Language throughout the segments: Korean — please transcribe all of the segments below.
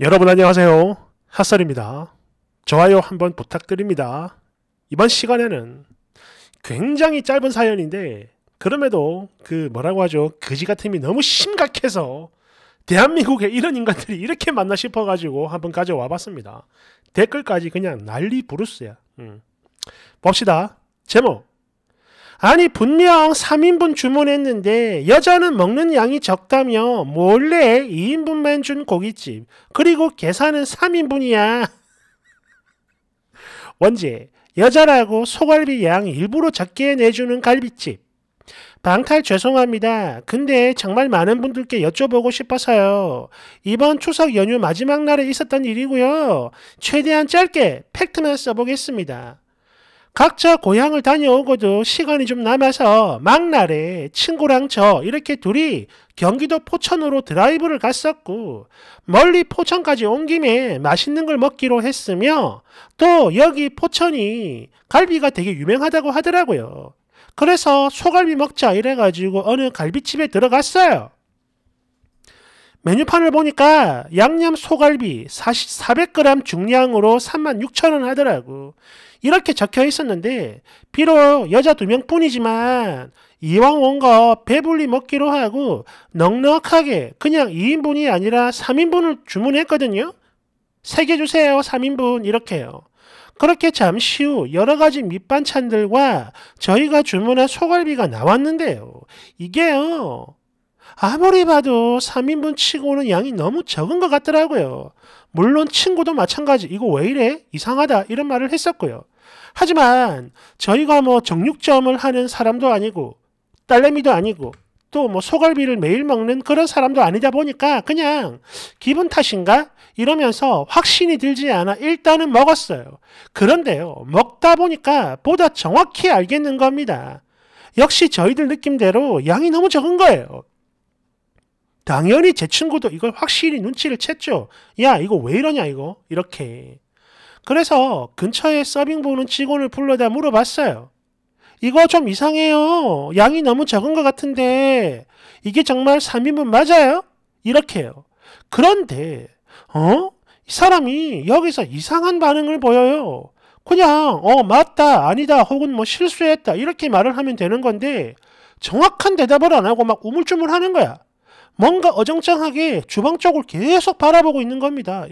여러분 안녕하세요. 핫설입니다. 좋아요 한번 부탁드립니다. 이번 시간에는 굉장히 짧은 사연인데 그럼에도 그 뭐라고 하죠? 거지 같음이 너무 심각해서 대한민국에 이런 인간들이 이렇게 만나 싶어가지고 한번 가져와 봤습니다. 댓글까지 그냥 난리 부르스야. 음. 봅시다. 제목 아니 분명 3인분 주문했는데 여자는 먹는 양이 적다며 몰래 2인분만 준 고깃집 그리고 계산은 3인분이야 원제 여자라고 소갈비 양 일부러 적게 내주는 갈비집 방탈 죄송합니다. 근데 정말 많은 분들께 여쭤보고 싶어서요. 이번 추석 연휴 마지막 날에 있었던 일이고요. 최대한 짧게 팩트만 써보겠습니다. 각자 고향을 다녀오고도 시간이 좀 남아서 막날에 친구랑 저 이렇게 둘이 경기도 포천으로 드라이브를 갔었고 멀리 포천까지 온 김에 맛있는 걸 먹기로 했으며 또 여기 포천이 갈비가 되게 유명하다고 하더라고요. 그래서 소갈비 먹자 이래가지고 어느 갈비집에 들어갔어요. 메뉴판을 보니까 양념 소갈비 40, 0 0 g 중량으로 36,000원 하더라고. 이렇게 적혀 있었는데 비록 여자 두 명뿐이지만 이왕 온 거 배불리 먹기로 하고 넉넉하게 그냥 2인분이 아니라 3인분을 주문했거든요. 3개 주세요. 3인분 이렇게요. 그렇게 잠시 후 여러 가지 밑반찬들과 저희가 주문한 소갈비가 나왔는데요. 이게요. 아무리 봐도 3인분 치고는 양이 너무 적은 것 같더라고요. 물론 친구도 마찬가지 이거 왜 이래? 이상하다 이런 말을 했었고요. 하지만 저희가 뭐 정육점을 하는 사람도 아니고 딸내미도 아니고 또 뭐 소갈비를 매일 먹는 그런 사람도 아니다 보니까 그냥 기분 탓인가? 이러면서 확신이 들지 않아 일단은 먹었어요. 그런데요, 먹다 보니까 보다 정확히 알겠는 겁니다. 역시 저희들 느낌대로 양이 너무 적은 거예요. 당연히 제 친구도 이걸 확실히 눈치를 챘죠. 야, 이거 왜 이러냐, 이거. 이렇게. 그래서 근처에 서빙 보는 직원을 불러다 물어봤어요. 이거 좀 이상해요. 양이 너무 적은 것 같은데, 이게 정말 3인분 맞아요? 이렇게요. 그런데, 어? 이 사람이 여기서 이상한 반응을 보여요. 그냥, 어, 맞다, 아니다, 혹은 뭐 실수했다, 이렇게 말을 하면 되는 건데, 정확한 대답을 안 하고 막 우물쭈물 하는 거야. 뭔가 어정쩡하게 주방 쪽을 계속 바라보고 있는 겁니다.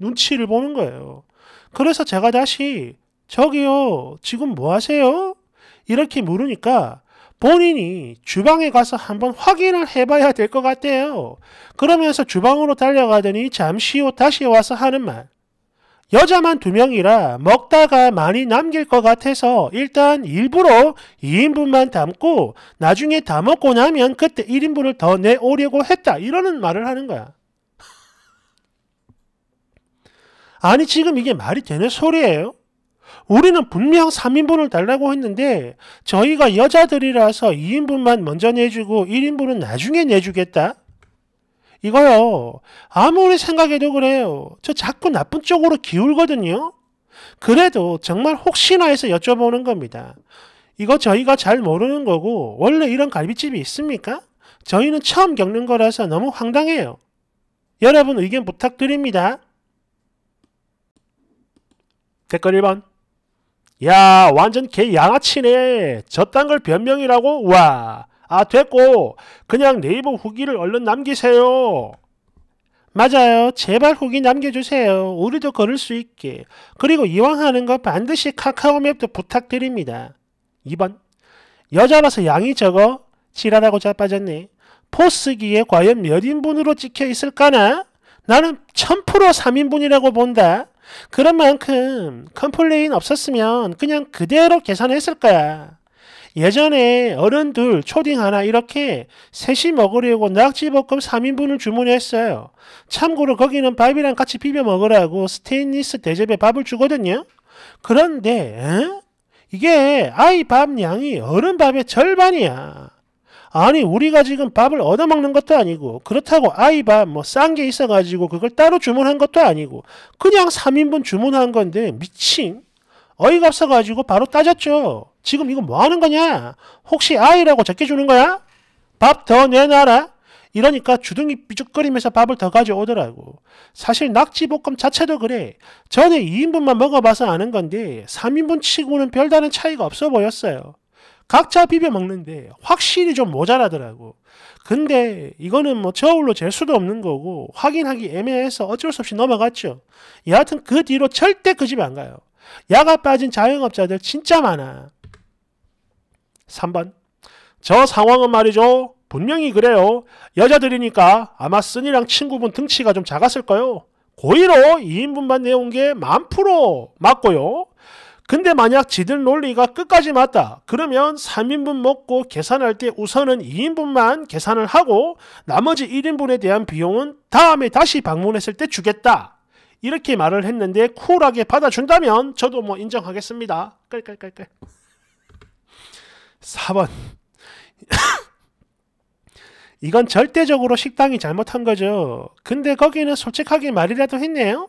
눈치를 보는 거예요. 그래서 제가 다시 저기요, 지금 뭐 하세요? 이렇게 물으니까 본인이 주방에 가서 한번 확인을 해봐야 될 것 같아요. 그러면서 주방으로 달려가더니 잠시 후 다시 와서 하는 말. 여자만 두 명이라 먹다가 많이 남길 것 같아서 일단 일부러 2인분만 담고 나중에 다 먹고 나면 그때 1인분을 더 내오려고 했다. 이러는 말을 하는 거야. 아니 지금 이게 말이 되는 소리예요? 우리는 분명 3인분을 달라고 했는데 저희가 여자들이라서 2인분만 먼저 내주고 1인분은 나중에 내주겠다? 이거요. 아무리 생각해도 그래요. 저 자꾸 나쁜 쪽으로 기울거든요. 그래도 정말 혹시나 해서 여쭤보는 겁니다. 이거 저희가 잘 모르는 거고 원래 이런 갈비집이 있습니까? 저희는 처음 겪는 거라서 너무 황당해요. 여러분 의견 부탁드립니다. 댓글 1번 야 완전 개 양아치네 저딴 걸 변명이라고? 와아 됐고 그냥 네이버 후기를 얼른 남기세요. 맞아요. 제발 후기 남겨주세요. 우리도 걸을 수 있게. 그리고 이왕 하는 거 반드시 카카오맵도 부탁드립니다. 2번 여자라서 양이 적어 지랄하고 자빠졌네. 포스기에 과연 몇 인분으로 찍혀 있을까나? 나는 1000% 3인분이라고 본다. 그런 만큼 컴플레인 없었으면 그냥 그대로 계산했을 거야. 예전에 어른 둘, 초딩 하나 이렇게 셋이 먹으려고 낙지볶음 3인분을 주문했어요. 참고로 거기는 밥이랑 같이 비벼 먹으라고 스테인리스 대접에 밥을 주거든요. 그런데 에? 이게 아이 밥 양이 어른 밥의 절반이야. 아니 우리가 지금 밥을 얻어먹는 것도 아니고 그렇다고 아이 밥 뭐 싼 게 있어가지고 그걸 따로 주문한 것도 아니고 그냥 3인분 주문한 건데 미친 어이가 없어가지고 바로 따졌죠. 지금 이거 뭐 하는 거냐? 혹시 아이라고 적게 주는 거야? 밥 더 내놔라. 이러니까 주둥이 삐죽거리면서 밥을 더 가져오더라고. 사실 낙지볶음 자체도 그래. 전에 2인분만 먹어봐서 아는 건데 3인분 치고는 별다른 차이가 없어 보였어요. 각자 비벼 먹는데 확실히 좀 모자라더라고. 근데 이거는 뭐 저울로 잴 수도 없는 거고 확인하기 애매해서 어쩔 수 없이 넘어갔죠. 여하튼 그 뒤로 절대 그 집 안 가요. 야가 빠진 자영업자들 진짜 많아. 3번. 저 상황은 말이죠. 분명히 그래요. 여자들이니까 아마 쓴이랑 친구분 등치가 좀 작았을 거요. 고의로 2인분만 내온 게 만프로 맞고요. 근데 만약 지들 논리가 끝까지 맞다. 그러면 3인분 먹고 계산할 때 우선은 2인분만 계산을 하고 나머지 1인분에 대한 비용은 다음에 다시 방문했을 때 주겠다. 이렇게 말을 했는데 쿨하게 받아준다면 저도 뭐 인정하겠습니다. 깔깔깔깔. 4번. 이건 절대적으로 식당이 잘못한 거죠. 근데 거기는 솔직하게 말이라도 했네요.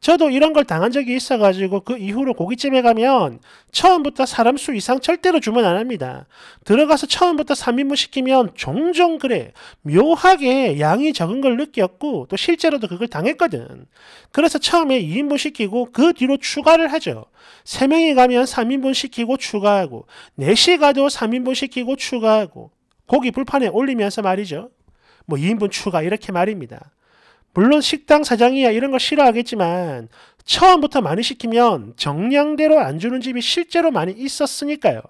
저도 이런 걸 당한 적이 있어가지고 그 이후로 고깃집에 가면 처음부터 사람 수 이상 절대로 주문 안 합니다. 들어가서 처음부터 3인분 시키면 종종 그래. 묘하게 양이 적은 걸 느꼈고 또 실제로도 그걸 당했거든. 그래서 처음에 2인분 시키고 그 뒤로 추가를 하죠. 3명이 가면 3인분 시키고 추가하고 4시 가도 3인분 시키고 추가하고 고기 불판에 올리면서 말이죠. 뭐 2인분 추가 이렇게 말입니다. 물론 식당 사장이야 이런 거 싫어하겠지만 처음부터 많이 시키면 정량대로 안 주는 집이 실제로 많이 있었으니까요.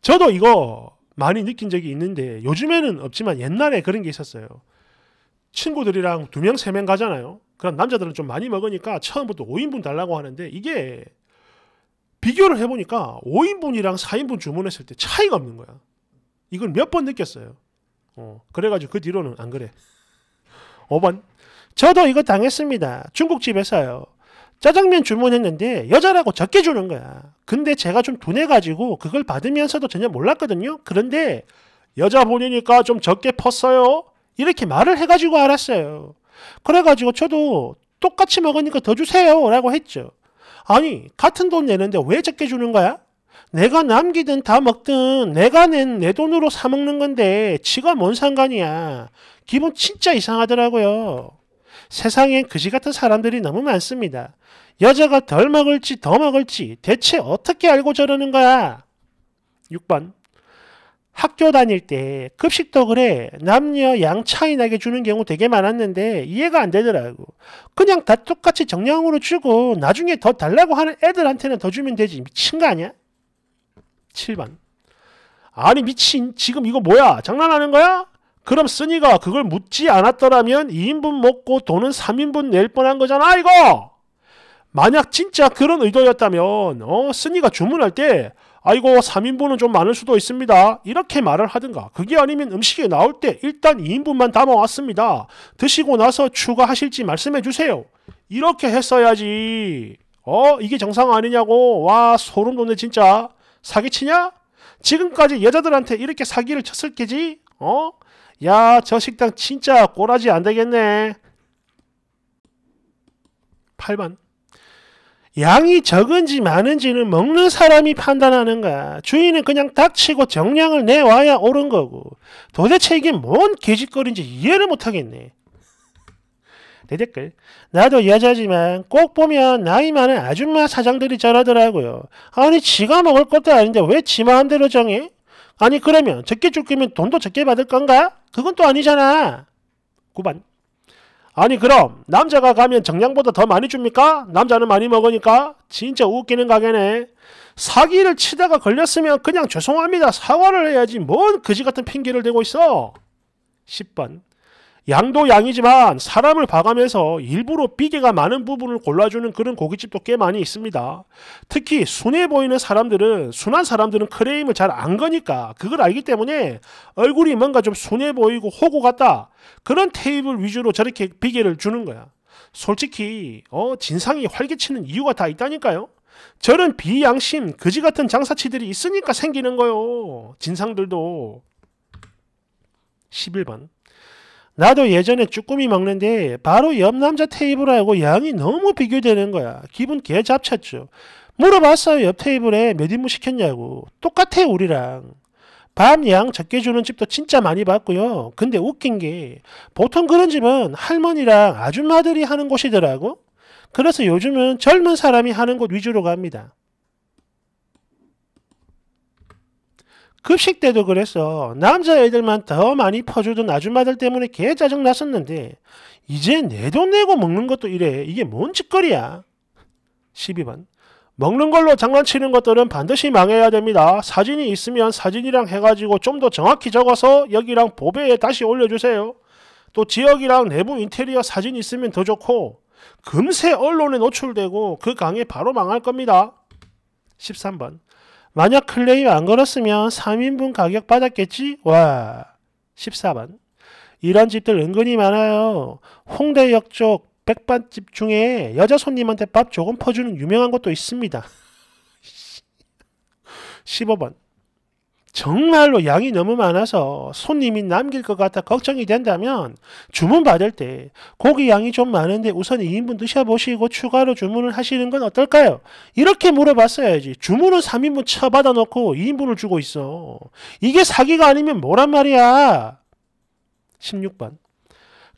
저도 이거 많이 느낀 적이 있는데 요즘에는 없지만 옛날에 그런 게 있었어요. 친구들이랑 두 명, 세 명 가잖아요. 그럼 남자들은 좀 많이 먹으니까 처음부터 5인분 달라고 하는데 이게 비교를 해보니까 5인분이랑 4인분 주문했을 때 차이가 없는 거야. 이걸 몇 번 느꼈어요. 어, 그래가지고 그 뒤로는 안 그래. 5번. 저도 이거 당했습니다. 중국집에서요. 짜장면 주문했는데 여자라고 적게 주는 거야. 근데 제가 좀 둔해가지고 그걸 받으면서도 전혀 몰랐거든요. 그런데 여자분이니까 좀 적게 펐어요. 이렇게 말을 해가지고 알았어요. 그래가지고 저도 똑같이 먹으니까 더 주세요. 라고 했죠. 아니, 같은 돈 내는데 왜 적게 주는 거야? 내가 남기든 다 먹든 내가 낸 내 돈으로 사 먹는 건데 지가 뭔 상관이야. 기분 진짜 이상하더라고요. 세상엔 그지 같은 사람들이 너무 많습니다. 여자가 덜 먹을지 더 먹을지 대체 어떻게 알고 저러는 거야? 6번. 학교 다닐 때 급식도 그래 남녀 양 차이 나게 주는 경우 되게 많았는데 이해가 안 되더라고. 그냥 다 똑같이 정량으로 주고 나중에 더 달라고 하는 애들한테는 더 주면 되지. 미친 거 아니야? 7번. 아니 미친 지금 이거 뭐야 장난하는 거야? 그럼 쓰니가 그걸 묻지 않았더라면 2인분 먹고 돈은 3인분 낼 뻔한 거잖아 이거. 만약 진짜 그런 의도였다면 어 쓰니가 주문할 때 아이고 3인분은 좀 많을 수도 있습니다. 이렇게 말을 하든가 그게 아니면 음식에 나올 때 일단 2인분만 담아왔습니다. 드시고 나서 추가하실지 말씀해 주세요. 이렇게 했어야지. 어 이게 정상 아니냐고 와 소름 돋네 진짜. 사기치냐? 지금까지 여자들한테 이렇게 사기를 쳤을 게지? 어? 야, 저 식당 진짜 꼬라지 안 되겠네. 8번. 양이 적은지 많은지는 먹는 사람이 판단하는 거야. 주인은 그냥 닥치고 정량을 내와야 옳은 거고. 도대체 이게 뭔개짓거리인지 이해를 못하겠네. 내 댓글. 나도 여자지만 꼭 보면 나이 많은 아줌마 사장들이 저하더라고요 아니 지가 먹을 것도 아닌데 왜 지 마음대로 정해? 아니 그러면 적게 죽 거면 돈도 적게 받을 건가? 그건 또 아니잖아. 9번 아니 그럼 남자가 가면 정량보다 더 많이 줍니까? 남자는 많이 먹으니까 진짜 웃기는 가게네. 사기를 치다가 걸렸으면 그냥 죄송합니다. 사과를 해야지 뭔 그지 같은 핑계를 대고 있어. 10번 양도 양이지만 사람을 봐가면서 일부러 비계가 많은 부분을 골라주는 그런 고깃집도 꽤 많이 있습니다. 특히 순해 보이는 사람들은 순한 사람들은 크레임을 잘 안 거니까 그걸 알기 때문에 얼굴이 뭔가 좀 순해 보이고 호구 같다 그런 테이블 위주로 저렇게 비계를 주는 거야. 솔직히 어, 진상이 활개치는 이유가 다 있다니까요. 저런 비양심 그지 같은 장사치들이 있으니까 생기는 거요. 진상들도 11번 나도 예전에 쭈꾸미 먹는데 바로 옆 남자 테이블하고 양이 너무 비교되는 거야. 기분 개 잡쳤죠. 물어봤어요. 옆 테이블에 몇 인분 시켰냐고. 똑같아 우리랑. 밤양 적게 주는 집도 진짜 많이 봤고요. 근데 웃긴 게 보통 그런 집은 할머니랑 아줌마들이 하는 곳이더라고. 그래서 요즘은 젊은 사람이 하는 곳 위주로 갑니다. 급식 때도 그랬어. 남자애들만 더 많이 퍼주던 아줌마들 때문에 개 짜증 났었는데 이제 내 돈 내고 먹는 것도 이래. 이게 뭔 짓거리야? 12번. 먹는 걸로 장난치는 것들은 반드시 망해야 됩니다. 사진이 있으면 사진이랑 해가지고 좀 더 정확히 적어서 여기랑 보배에 다시 올려주세요. 또 지역이랑 내부 인테리어 사진 있으면 더 좋고 금세 언론에 노출되고 그 강의 바로 망할 겁니다. 13번. 만약 클레임 안 걸었으면 3인분 가격 받았겠지? 와. 14번. 이런 집들 은근히 많아요. 홍대역 쪽 백반집 중에 여자 손님한테 밥 조금 퍼주는 유명한 곳도 있습니다. 15번. 정말로 양이 너무 많아서 손님이 남길 것 같아 걱정이 된다면 주문 받을 때 고기 양이 좀 많은데 우선 2인분 드셔보시고 추가로 주문을 하시는 건 어떨까요? 이렇게 물어봤어야지. 주문은 3인분 쳐받아 놓고 2인분을 주고 있어. 이게 사기가 아니면 뭐란 말이야. 16번.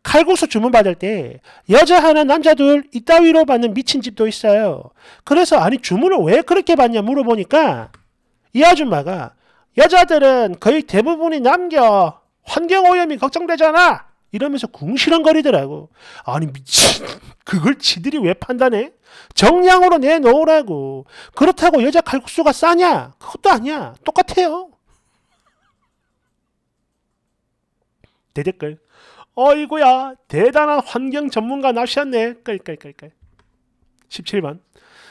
칼국수 주문 받을 때 여자 하나 남자 둘 이따위로 받는 미친 집도 있어요. 그래서 아니 주문을 왜 그렇게 받냐 물어보니까 이 아줌마가 여자들은 거의 대부분이 남겨. 환경오염이 걱정되잖아. 이러면서 궁시렁거리더라고. 아니 미친 그걸 지들이 왜 판단해? 정량으로 내놓으라고. 그렇다고 여자 칼국수가 싸냐? 그것도 아니야. 똑같아요. 대댓글. 어이구야 대단한 환경 전문가 나셨네. 깔깔깔깔. 17번.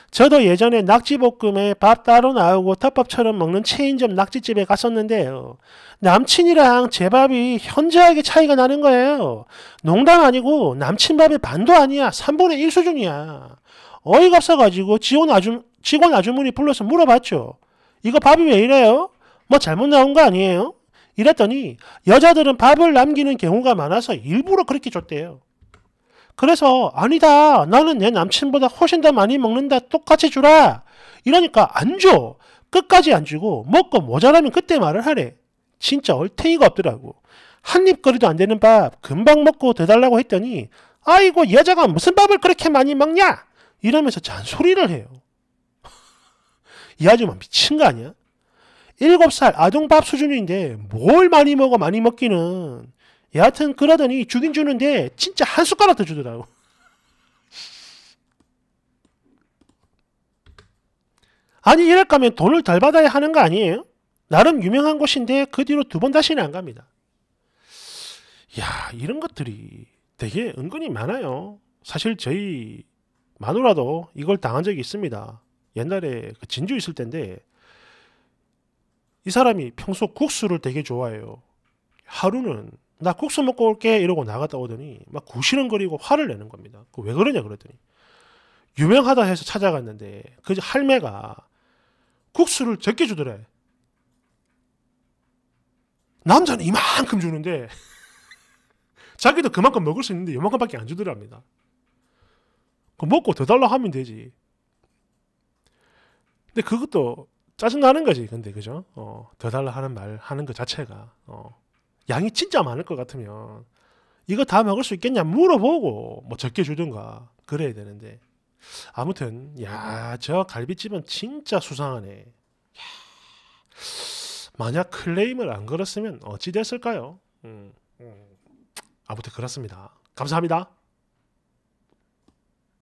저도 예전에 낙지볶음에 밥 따로 나오고 덮밥처럼 먹는 체인점 낙지집에 갔었는데요. 남친이랑 제 밥이 현저하게 차이가 나는 거예요. 농담 아니고 남친 밥의 반도 아니야. 3분의 1 수준이야. 어이가 없어가지고 직원 아주, 직원 아주머니 불러서 물어봤죠. 이거 밥이 왜 이래요? 뭐 잘못 나온 거 아니에요? 이랬더니 여자들은 밥을 남기는 경우가 많아서 일부러 그렇게 줬대요. 그래서 아니다 나는 내 남친보다 훨씬 더 많이 먹는다 똑같이 주라 이러니까 안줘 끝까지 안 주고 먹고 모자라면 그때 말을 하래 진짜 얼탱이가 없더라고 한입 거리도 안 되는 밥 금방 먹고 대달라고 했더니 아이고 여자가 무슨 밥을 그렇게 많이 먹냐 이러면서 잔소리를 해요 이 아줌마 미친 거 아니야? 7살 아동밥 수준인데 뭘 많이 먹어 많이 먹기는 여하튼 그러더니 죽인 주는데 진짜 한 숟가락 더 주더라고. 아니 이럴 거면 돈을 덜 받아야 하는 거 아니에요? 나름 유명한 곳인데 그 뒤로 두 번 다시는 안 갑니다. 야 이런 것들이 되게 은근히 많아요. 사실 저희 마누라도 이걸 당한 적이 있습니다. 옛날에 그 진주 있을 때인데 이 사람이 평소 국수를 되게 좋아해요. 하루는 나 국수 먹고 올게 이러고 나갔다 오더니 막 구시렁거리고 화를 내는 겁니다. 그왜 그러냐 그랬더니 유명하다 해서 찾아갔는데 그 할매가 국수를 적게 주더래. 남자는 이만큼 주는데 자기도 그만큼 먹을 수 있는데 이만큼밖에 안 주더랍니다. 그 먹고 더 달라 하면 되지. 근데 그것도 짜증나는 거지. 근데 그죠? 어, 더 달라 하는 말 하는 것 자체가 어. 양이 진짜 많을 것 같으면 이거 다 먹을 수 있겠냐 물어보고 뭐 적게 주든가 그래야 되는데 아무튼 야 저 갈비집은 진짜 수상하네. 야, 만약 클레임을 안 걸었으면 어찌 됐을까요? 음, 음. 아무튼 그렇습니다. 감사합니다.